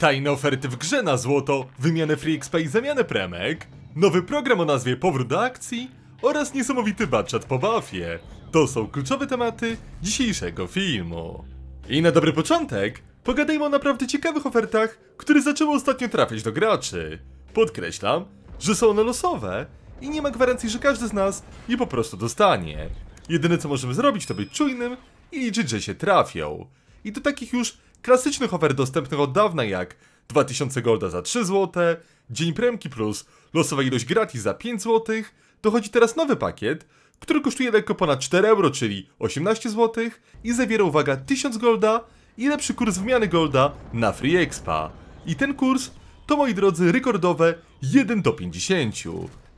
tajne oferty w grze na złoto, wymianę free XP i zamianę premek, nowy program o nazwie Powrót do akcji oraz niesamowity budget po bafie. To są kluczowe tematy dzisiejszego filmu. I na dobry początek, pogadajmy o naprawdę ciekawych ofertach, które zaczęły ostatnio trafiać do graczy. Podkreślam, że są one losowe i nie ma gwarancji, że każdy z nas je po prostu dostanie. Jedyne co możemy zrobić to być czujnym i liczyć, że się trafią. I do takich już Klasyczny hofer dostępnych od dawna jak 2000 golda za 3 zł, dzień premki plus losowa ilość gratis za 5 zł, dochodzi teraz nowy pakiet, który kosztuje lekko ponad 4 euro, czyli 18 zł i zawiera uwaga 1000 golda i lepszy kurs wymiany golda na Free Expa. I ten kurs to moi drodzy rekordowe 1 do 50.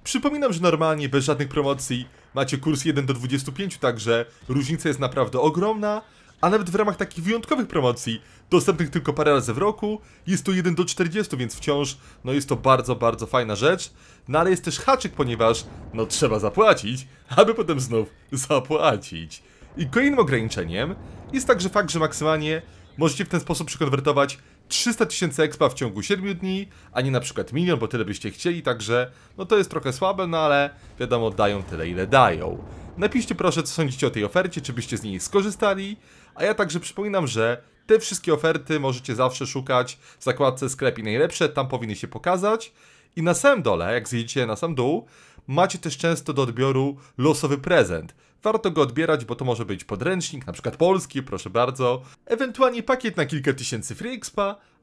Przypominam, że normalnie bez żadnych promocji macie kurs 1 do 25, także różnica jest naprawdę ogromna, a nawet w ramach takich wyjątkowych promocji dostępnych tylko parę razy w roku. Jest to 1 do 40, więc wciąż no jest to bardzo, bardzo fajna rzecz. No ale jest też haczyk, ponieważ no trzeba zapłacić, aby potem znów zapłacić. I kolejnym ograniczeniem jest także fakt, że maksymalnie możecie w ten sposób przekonwertować 300 tysięcy expa w ciągu 7 dni, a nie na przykład milion, bo tyle byście chcieli, także no to jest trochę słabe, no ale wiadomo, dają tyle ile dają. Napiszcie proszę, co sądzicie o tej ofercie, czy byście z niej skorzystali, a ja także przypominam, że te wszystkie oferty możecie zawsze szukać w zakładce sklepy najlepsze, tam powinny się pokazać. I na samym dole, jak zjedziecie na sam dół, macie też często do odbioru losowy prezent. Warto go odbierać, bo to może być podręcznik, na przykład polski, proszę bardzo, ewentualnie pakiet na kilka tysięcy free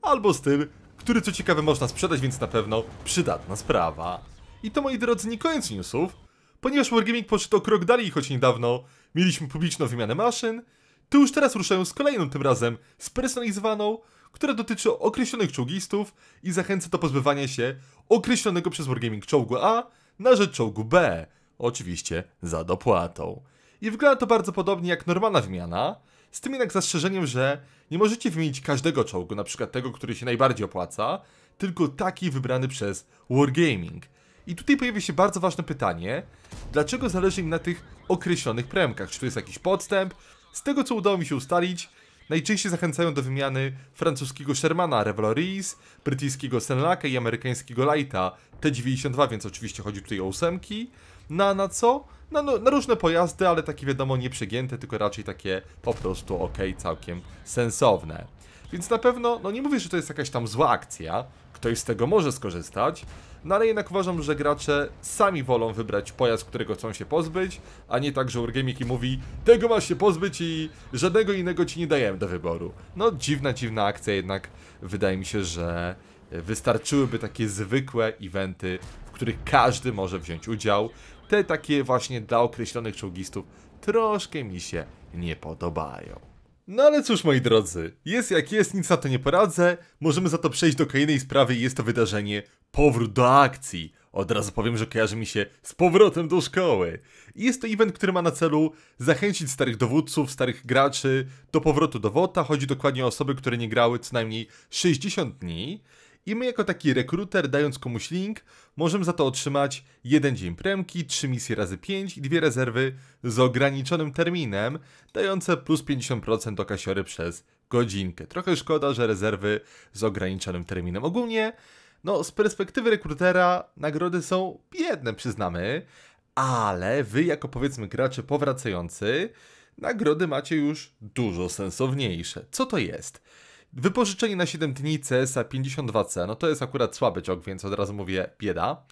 albo styl, który co ciekawe można sprzedać, więc na pewno przydatna sprawa. I to moi drodzy nie koniec newsów, ponieważ Wargaming poszedł o krok dalej, choć niedawno mieliśmy publiczną wymianę maszyn, to już teraz ruszają z kolejną tym razem spersonalizowaną, która dotyczy określonych czołgistów i zachęca do pozbywania się określonego przez Wargaming czołgu A na rzecz czołgu B, oczywiście za dopłatą. I wygląda to bardzo podobnie jak normalna wymiana, z tym jednak zastrzeżeniem, że nie możecie wymienić każdego czołgu, na przykład tego, który się najbardziej opłaca, tylko taki wybrany przez Wargaming. I tutaj pojawia się bardzo ważne pytanie, dlaczego zależy im na tych określonych premkach? Czy to jest jakiś podstęp, z tego co udało mi się ustalić, najczęściej zachęcają do wymiany francuskiego Shermana Revelries, brytyjskiego Senlaka i amerykańskiego Lighta T92, więc oczywiście chodzi tutaj o ósemki. Na, na co? Na, no, na różne pojazdy, ale takie wiadomo nie przegięte, tylko raczej takie po prostu ok, całkiem sensowne. Więc na pewno, no nie mówię, że to jest jakaś tam zła akcja, ktoś z tego może skorzystać, no ale jednak uważam, że gracze sami wolą wybrać pojazd, którego chcą się pozbyć, a nie tak, że urgemiki mówi tego masz się pozbyć i żadnego innego ci nie dajemy do wyboru. No dziwna, dziwna akcja jednak, wydaje mi się, że wystarczyłyby takie zwykłe eventy, w których każdy może wziąć udział. Te takie właśnie dla określonych czołgistów troszkę mi się nie podobają. No ale cóż moi drodzy, jest jak jest, nic na to nie poradzę. Możemy za to przejść do kolejnej sprawy i jest to wydarzenie Powrót do akcji. Od razu powiem, że kojarzy mi się z powrotem do szkoły. Jest to event, który ma na celu zachęcić starych dowódców, starych graczy do powrotu do WOTA. Chodzi dokładnie o osoby, które nie grały co najmniej 60 dni i my jako taki rekruter, dając komuś link, możemy za to otrzymać jeden dzień premki, trzy misje razy 5 i dwie rezerwy z ograniczonym terminem, dające plus 50% do kasiory przez godzinkę. Trochę szkoda, że rezerwy z ograniczonym terminem. Ogólnie, no z perspektywy rekrutera nagrody są biedne, przyznamy, ale wy jako powiedzmy gracze powracający, nagrody macie już dużo sensowniejsze. Co to jest? Wypożyczenie na 7 dni CSA 52C, no to jest akurat słaby ciąg, więc od razu mówię bieda.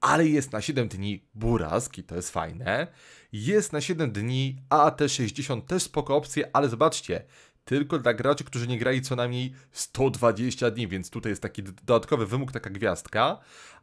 Ale jest na 7 dni Burask i to jest fajne. Jest na 7 dni AT60, też spoko opcje, ale zobaczcie, tylko dla graczy, którzy nie grali co najmniej 120 dni, więc tutaj jest taki dodatkowy wymóg, taka gwiazdka.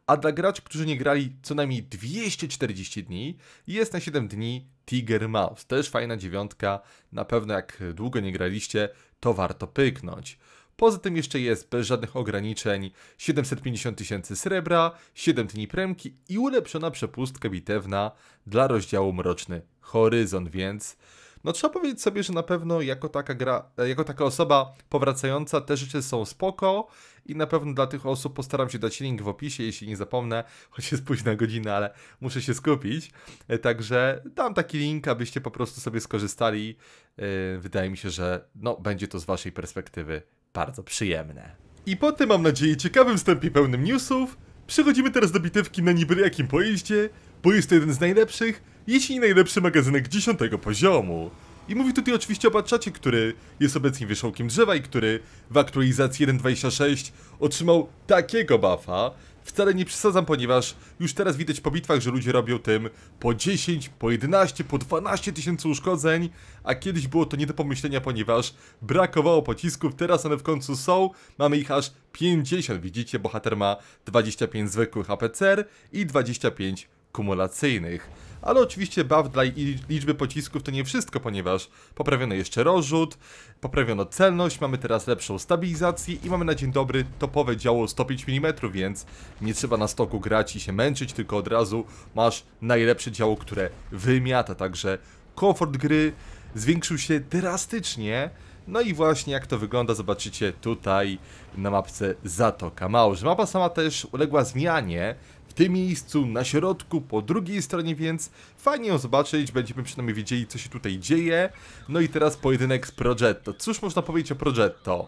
A dla graczy, którzy nie grali co najmniej 240 dni, jest na 7 dni Tiger Mouse. Też fajna dziewiątka, na pewno jak długo nie graliście, to warto pyknąć. Poza tym jeszcze jest, bez żadnych ograniczeń, 750 tysięcy srebra, 7 dni premki i ulepszona przepustka bitewna dla rozdziału Mroczny Horyzont, więc no trzeba powiedzieć sobie, że na pewno jako taka gra, e, jako taka osoba powracająca te rzeczy są spoko i na pewno dla tych osób postaram się dać link w opisie, jeśli nie zapomnę, choć jest późna godzina, ale muszę się skupić. E, także dam taki link, abyście po prostu sobie skorzystali. E, wydaje mi się, że no, będzie to z waszej perspektywy bardzo przyjemne. I po tym, mam nadzieję, ciekawym wstępie pełnym newsów, przechodzimy teraz do bitewki na niby jakim pojeździe, bo jest to jeden z najlepszych, jeśli najlepszy magazynek 10 poziomu. I mówi tutaj oczywiście o Batchacie, który jest obecnie wierzchołkiem drzewa i który w aktualizacji 1.26 otrzymał takiego buffa. Wcale nie przesadzam, ponieważ już teraz widać po bitwach, że ludzie robią tym po 10, po 11, po 12 tysięcy uszkodzeń, a kiedyś było to nie do pomyślenia, ponieważ brakowało pocisków, teraz one w końcu są, mamy ich aż 50, widzicie, bohater ma 25 zwykłych APCR i 25 kumulacyjnych ale oczywiście baw dla liczby pocisków to nie wszystko, ponieważ poprawiono jeszcze rozrzut, poprawiono celność, mamy teraz lepszą stabilizację i mamy na dzień dobry topowe działo 105 mm, więc nie trzeba na stoku grać i się męczyć, tylko od razu masz najlepsze działo, które wymiata, także komfort gry zwiększył się drastycznie, no i właśnie jak to wygląda zobaczycie tutaj na mapce Zatoka Małże. Mapa sama też uległa zmianie, w tym miejscu, na środku, po drugiej stronie, więc fajnie ją zobaczyć, będziemy przynajmniej wiedzieli, co się tutaj dzieje. No i teraz pojedynek z Progetto. Cóż można powiedzieć o Progetto?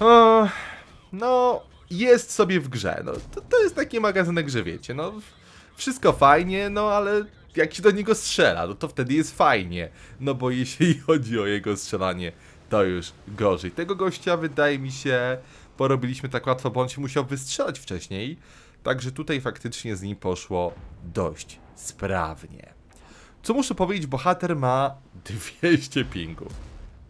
Eee, no, jest sobie w grze. No, to, to jest taki magazynek, że wiecie, no, wszystko fajnie, no ale jak się do niego strzela, no to wtedy jest fajnie. No bo jeśli chodzi o jego strzelanie, to już gorzej. Tego gościa wydaje mi się porobiliśmy tak łatwo, bo on się musiał wystrzelać wcześniej. Także tutaj faktycznie z nim poszło dość sprawnie. Co muszę powiedzieć, bohater ma 200 pingu.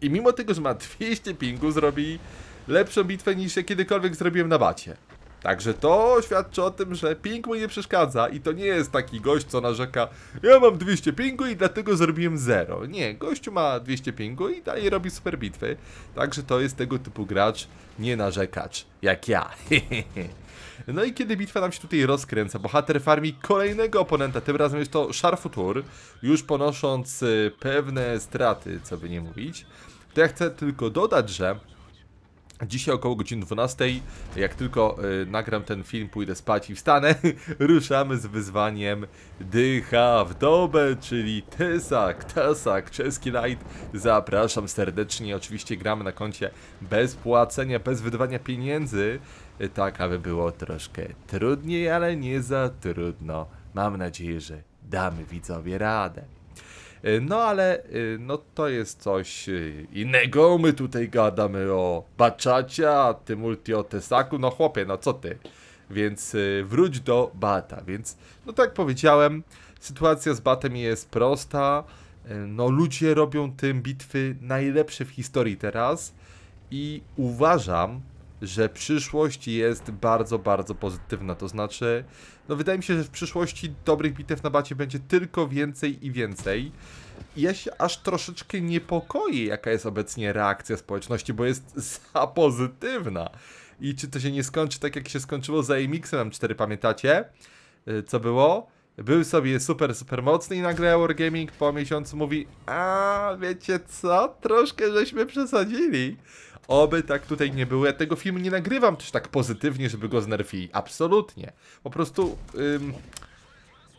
I mimo tego, że ma 200 pingu, zrobi lepszą bitwę niż ja kiedykolwiek zrobiłem na bacie. Także to świadczy o tym, że ping mu nie przeszkadza i to nie jest taki gość, co narzeka ja mam 200 pingu i dlatego zrobiłem 0. Nie, gościu ma 200 pingu i dalej robi super bitwy. Także to jest tego typu gracz, nie narzekacz, jak ja. No i kiedy bitwa nam się tutaj rozkręca, bohater farmi kolejnego oponenta, tym razem jest to Sharfutur, już ponosząc y, pewne straty, co by nie mówić. To ja chcę tylko dodać, że Dzisiaj około godziny 12, jak tylko y, nagram ten film, pójdę spać i wstanę, ruszamy z wyzwaniem Dycha w dobę, czyli Tesak, Tasak, czeski light. Zapraszam serdecznie, oczywiście gramy na koncie bez płacenia, bez wydawania pieniędzy, tak aby było troszkę trudniej, ale nie za trudno. Mam nadzieję, że damy widzowie radę. E, no ale e, no to jest coś e, innego. My tutaj gadamy o Baczacia, ty multi o Tesaku. No chłopie, no co ty? Więc wróć do Bata. Więc no tak jak powiedziałem, sytuacja z Batem jest prosta. No ludzie robią tym bitwy najlepsze w historii teraz i uważam, że przyszłość jest bardzo, bardzo pozytywna. To znaczy, no wydaje mi się, że w przyszłości dobrych bitew na bacie będzie tylko więcej i więcej. ja się aż troszeczkę niepokoję, jaka jest obecnie reakcja społeczności, bo jest za pozytywna. I czy to się nie skończy tak, jak się skończyło za AMX-em 4, pamiętacie? Y, co było? Był sobie super, super mocny i nagle Wargaming po miesiącu mówi A wiecie co? Troszkę żeśmy przesadzili. Oby tak tutaj nie było. Ja tego filmu nie nagrywam też tak pozytywnie, żeby go znerfili. Absolutnie. Po prostu ym,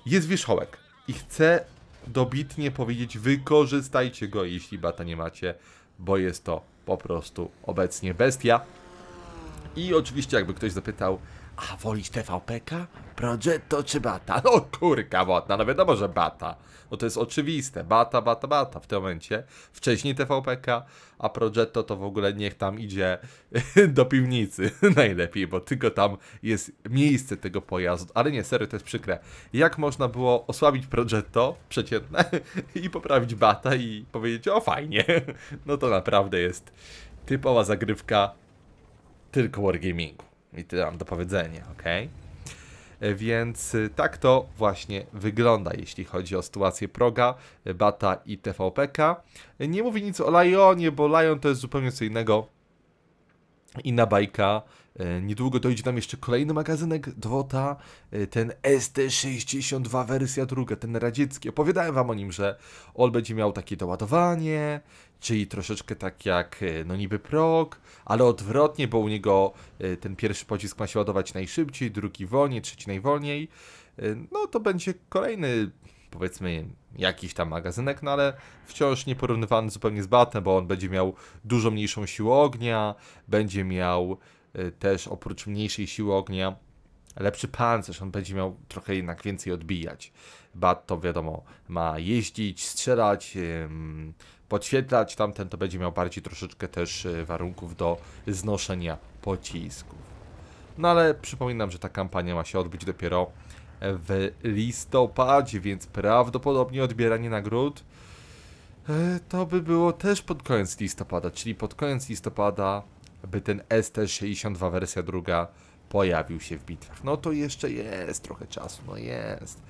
jest wierzchołek. I chcę dobitnie powiedzieć, wykorzystajcie go, jeśli bata nie macie, bo jest to po prostu obecnie bestia. I oczywiście jakby ktoś zapytał, a wolisz TVPK? Progetto czy Bata? No kurka wodna, no wiadomo, że Bata. No to jest oczywiste. Bata, Bata, Bata w tym momencie. Wcześniej TVPK, a Progetto to w ogóle niech tam idzie do piwnicy. Najlepiej, bo tylko tam jest miejsce tego pojazdu. Ale nie, serio, to jest przykre. Jak można było osłabić Progetto przeciętne i poprawić Bata i powiedzieć, o fajnie. No to naprawdę jest typowa zagrywka tylko wargamingu. I tyle mam do powiedzenia, ok? E, więc y, tak to właśnie wygląda, jeśli chodzi o sytuację Proga, y, Bata i TVPK. Y, nie mówię nic o Lionie, bo Lion to jest zupełnie co innego. Inna bajka, E, niedługo dojdzie nam jeszcze kolejny magazynek Dwota, e, ten ST62 wersja druga, ten radziecki. Opowiadałem wam o nim, że on będzie miał takie doładowanie, czyli troszeczkę tak jak e, no niby prog, ale odwrotnie, bo u niego ten pierwszy pocisk ma się ładować najszybciej, drugi wolniej, trzeci najwolniej. No to będzie kolejny powiedzmy jakiś tam magazynek, no ale wciąż nieporównywalny zupełnie z Batem, bo on będzie miał dużo mniejszą siłę ognia, będzie miał Y, też oprócz mniejszej siły ognia lepszy pancerz, on będzie miał trochę jednak więcej odbijać. Bat to wiadomo, ma jeździć, strzelać, podświetlać, tamten to będzie miał bardziej troszeczkę też y, warunków do znoszenia pocisków. No ale przypominam, że ta kampania ma się odbyć dopiero w listopadzie, więc prawdopodobnie odbieranie nagród y, to by było też pod koniec listopada, czyli pod koniec listopada by ten ST-62 wersja druga pojawił się w bitwach. No to jeszcze jest trochę czasu, no jest.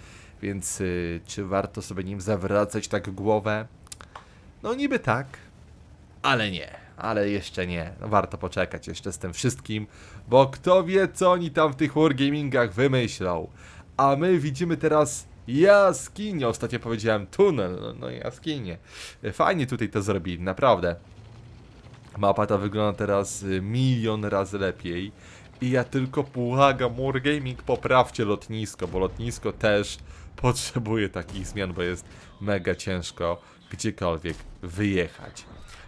Więc y, czy warto sobie nim zawracać tak głowę? No niby tak, ale nie, ale jeszcze nie. No, warto poczekać jeszcze z tym wszystkim, bo kto wie co oni tam w tych wargamingach wymyślą. A my widzimy teraz jaskinię, ostatnio powiedziałem tunel, no, no jaskinie. Fajnie tutaj to zrobili, naprawdę. Mapa ta wygląda teraz y, milion razy lepiej. I ja tylko błagam Wargaming, poprawcie lotnisko, bo lotnisko też potrzebuje takich zmian, bo jest mega ciężko gdziekolwiek wyjechać.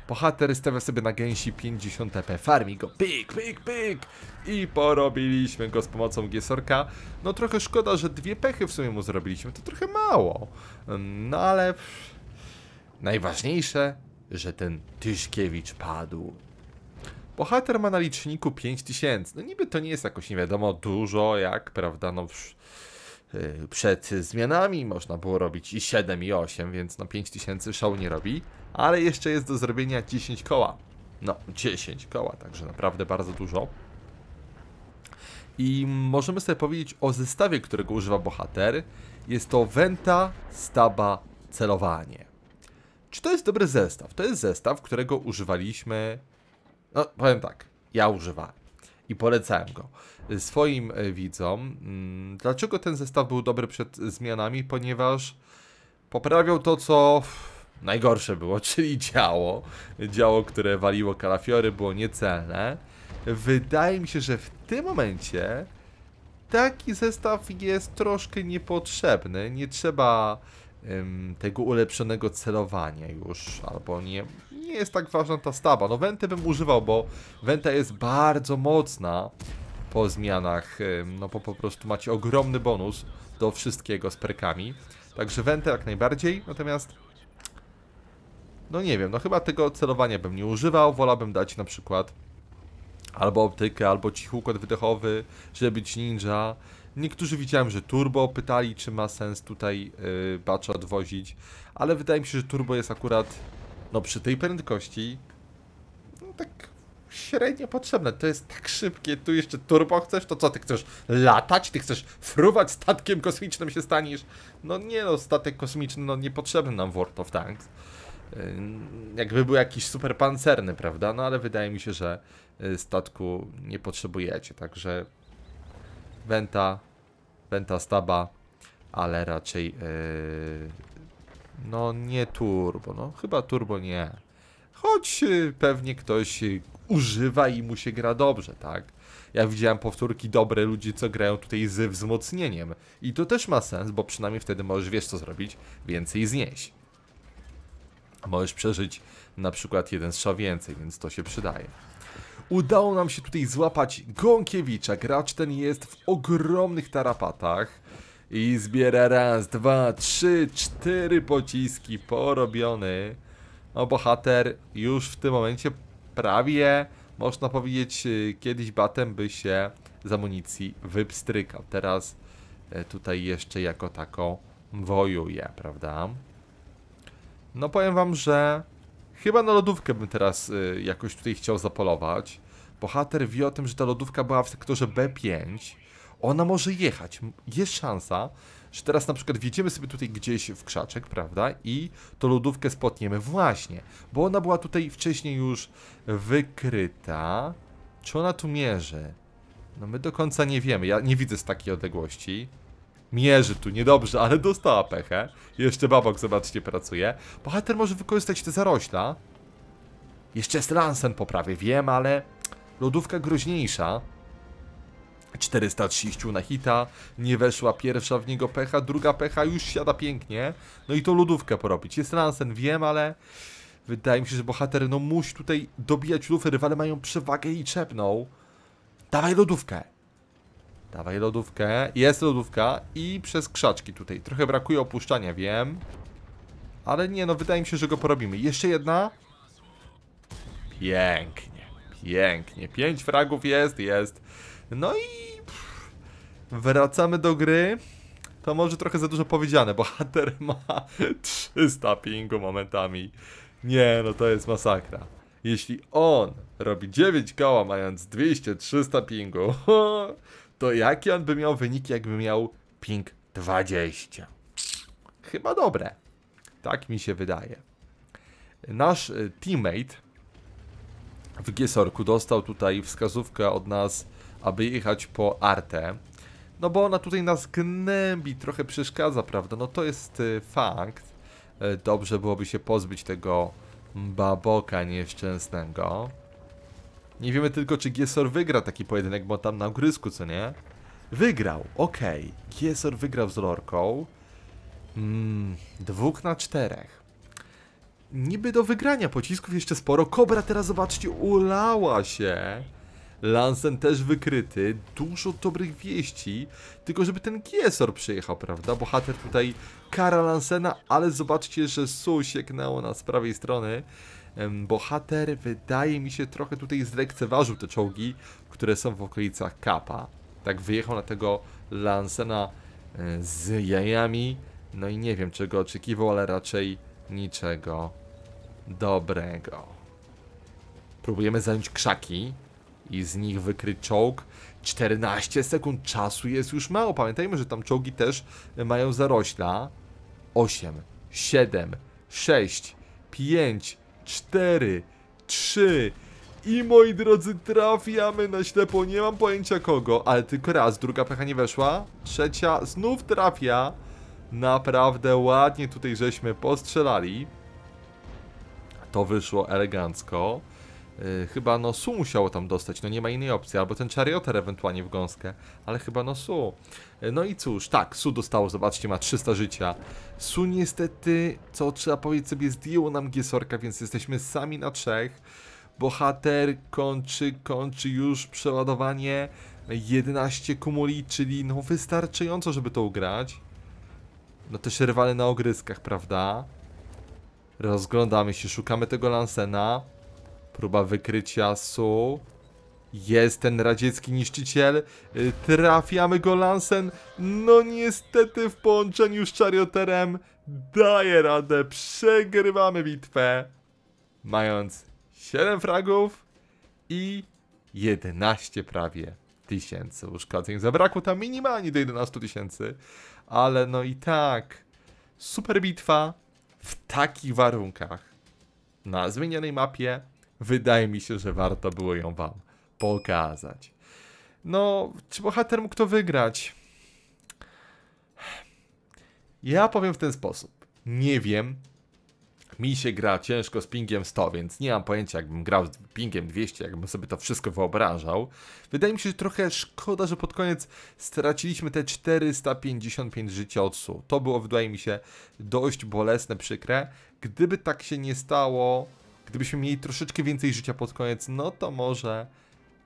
Bohater stawia sobie na gęsi 50 p farmi go, pik, pik, pyk i porobiliśmy go z pomocą Giesorka. No trochę szkoda, że dwie pechy w sumie mu zrobiliśmy, to trochę mało, no ale najważniejsze że ten Tyszkiewicz padł. Bohater ma na liczniku 5000. No niby to nie jest jakoś nie wiadomo dużo, jak, prawda, no y, przed zmianami można było robić i 7 i 8, więc no 5000 show nie robi, ale jeszcze jest do zrobienia 10 koła. No, 10 koła, także naprawdę bardzo dużo. I możemy sobie powiedzieć o zestawie, którego używa bohater. Jest to wenta, staba, celowanie. Czy to jest dobry zestaw? To jest zestaw, którego używaliśmy... No, powiem tak. Ja używałem. I polecałem go swoim e, widzom. Mm, dlaczego ten zestaw był dobry przed zmianami? Ponieważ poprawiał to, co najgorsze było, czyli działo. Działo, które waliło kalafiory, było niecelne. Wydaje mi się, że w tym momencie taki zestaw jest troszkę niepotrzebny. Nie trzeba tego ulepszonego celowania już, albo nie, nie jest tak ważna ta staba. No Wenty bym używał, bo Wenta jest bardzo mocna po zmianach, no po, po prostu macie ogromny bonus do wszystkiego z perkami. Także Wentę jak najbardziej, natomiast no nie wiem, no chyba tego celowania bym nie używał, wolałbym dać na przykład albo optykę, albo cichu układ wydechowy, żeby być ninja, Niektórzy widziałem, że turbo pytali, czy ma sens tutaj yy, bacza odwozić, ale wydaje mi się, że turbo jest akurat, no przy tej prędkości, no, tak średnio potrzebne. To jest tak szybkie, tu jeszcze turbo chcesz? To co, ty chcesz latać? Ty chcesz fruwać statkiem kosmicznym się staniesz? No nie no, statek kosmiczny, no niepotrzebny nam World of Tanks y, jakby był jakiś super pancerny, prawda? No ale wydaje mi się, że y, statku nie potrzebujecie, także Venta, Venta Staba, ale raczej yy, no nie turbo, no chyba turbo nie. Choć yy, pewnie ktoś yy, używa i mu się gra dobrze, tak? Ja widziałem powtórki dobre ludzi, co grają tutaj z wzmocnieniem. I to też ma sens, bo przynajmniej wtedy możesz, wiesz co zrobić, więcej znieść. Możesz przeżyć na przykład jeden strzał więcej, więc to się przydaje. Udało nam się tutaj złapać Gąkiewicza. Gracz ten jest w ogromnych tarapatach. I zbiera raz, dwa, trzy, cztery pociski porobiony. No bohater już w tym momencie prawie, można powiedzieć, y, kiedyś batem by się z amunicji wypstrykał. Teraz e, tutaj jeszcze jako tako wojuje, prawda? No powiem wam, że Chyba na lodówkę bym teraz y, jakoś tutaj chciał zapolować. Bohater wie o tym, że ta lodówka była w sektorze B5. Ona może jechać. Jest szansa, że teraz na przykład wjedziemy sobie tutaj gdzieś w krzaczek, prawda? I to lodówkę spotniemy. Właśnie, bo ona była tutaj wcześniej już wykryta. Czy ona tu mierzy? No my do końca nie wiemy. Ja nie widzę z takiej odległości. Mierzy tu, niedobrze, ale dostała pechę. Jeszcze babok, zobaczcie, pracuje. Bohater może wykorzystać te zarośla. Jeszcze jest Lansen po prawie, wiem, ale... Lodówka groźniejsza. 430 na hita, nie weszła pierwsza w niego pecha, druga pecha już siada pięknie. No i to lodówkę porobić. Jest Lansen, wiem, ale wydaje mi się, że bohater no musi tutaj dobijać lufy, rywale mają przewagę i czepną. Dawaj lodówkę. Dawaj lodówkę. Jest lodówka i przez krzaczki tutaj. Trochę brakuje opuszczania, wiem. Ale nie, no wydaje mi się, że go porobimy. Jeszcze jedna. Pięknie, pięknie. Pięć fragów jest, jest. No i... wracamy do gry. To może trochę za dużo powiedziane. Bohater ma 300 pingu momentami. Nie, no to jest masakra. Jeśli on robi 9 koła mając 200-300 pingu, to jakie on by miał wyniki, jakby miał ping 20? Chyba dobre. Tak mi się wydaje. Nasz y, teammate w Giesorku dostał tutaj wskazówkę od nas, aby jechać po Artę. No bo ona tutaj nas gnębi, trochę przeszkadza, prawda? No to jest y, fakt. Y, dobrze byłoby się pozbyć tego baboka nieszczęsnego. Nie wiemy tylko, czy Giesor wygra taki pojedynek, bo tam na ogrysku, co nie? Wygrał, okej. Okay. Giesor wygrał z Lorką. Mm, dwóch na czterech. Niby do wygrania pocisków jeszcze sporo. Kobra teraz, zobaczcie, ulała się. Lansen też wykryty, dużo dobrych wieści, tylko żeby ten Giesor przyjechał, prawda? Bohater tutaj kara Lansena, ale zobaczcie, że Su sięgnęło nas z prawej strony bohater wydaje mi się trochę tutaj zlekceważył te czołgi, które są w okolicach Kapa. Tak wyjechał na tego Lansena e, z jajami, no i nie wiem czego oczekiwał, ale raczej niczego dobrego. Próbujemy zająć krzaki i z nich wykryć czołg. 14 sekund czasu jest już mało. Pamiętajmy, że tam czołgi też mają zarośla. 8, 7, 6, 5, 4, 3 i moi drodzy trafiamy na ślepo, nie mam pojęcia kogo, ale tylko raz, druga pecha nie weszła, trzecia znów trafia. Naprawdę ładnie tutaj żeśmy postrzelali. To wyszło elegancko. Y, chyba no Su musiało tam dostać, no nie ma innej opcji, albo ten Charioter ewentualnie w gąskę, ale chyba no Su. Y, no i cóż, tak, Su dostało, zobaczcie, ma 300 życia. Su niestety, co trzeba powiedzieć sobie, zdjęło nam Giesorka, więc jesteśmy sami na trzech. Bohater kończy, kończy już przeładowanie 11 kumuli, czyli no wystarczająco, żeby to ugrać. No też rywale na ogryskach, prawda? Rozglądamy się, szukamy tego Lansena. Próba wykrycia są. Jest ten radziecki niszczyciel. Y, trafiamy go Lansen. No niestety w połączeniu z czarioterem daje radę. Przegrywamy bitwę. Mając 7 fragów i 11 prawie tysięcy uszkodzeń. Zabrakło tam minimalnie do 11 tysięcy. Ale no i tak. Super bitwa w takich warunkach. Na zmienionej mapie wydaje mi się, że warto było ją wam pokazać. No, czy bohater mógł to wygrać? Ja powiem w ten sposób. Nie wiem. Mi się gra ciężko z pingiem 100, więc nie mam pojęcia, jakbym grał z pingiem 200, jakbym sobie to wszystko wyobrażał. Wydaje mi się, że trochę szkoda, że pod koniec straciliśmy te 455 życia od To było, wydaje mi się, dość bolesne, przykre. Gdyby tak się nie stało, Gdybyśmy mieli troszeczkę więcej życia pod koniec, no to może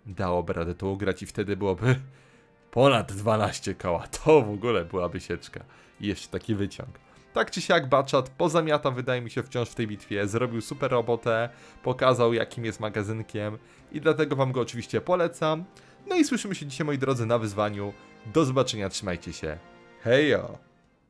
dałoby radę to ugrać i wtedy byłoby ponad 12 koła. To w ogóle byłaby sieczka. I jeszcze taki wyciąg. Tak czy siak Baczat pozamiata wydaje mi się wciąż w tej bitwie, zrobił super robotę, pokazał jakim jest magazynkiem i dlatego wam go oczywiście polecam. No i słyszymy się dzisiaj moi drodzy na wyzwaniu. Do zobaczenia, trzymajcie się. Hejo!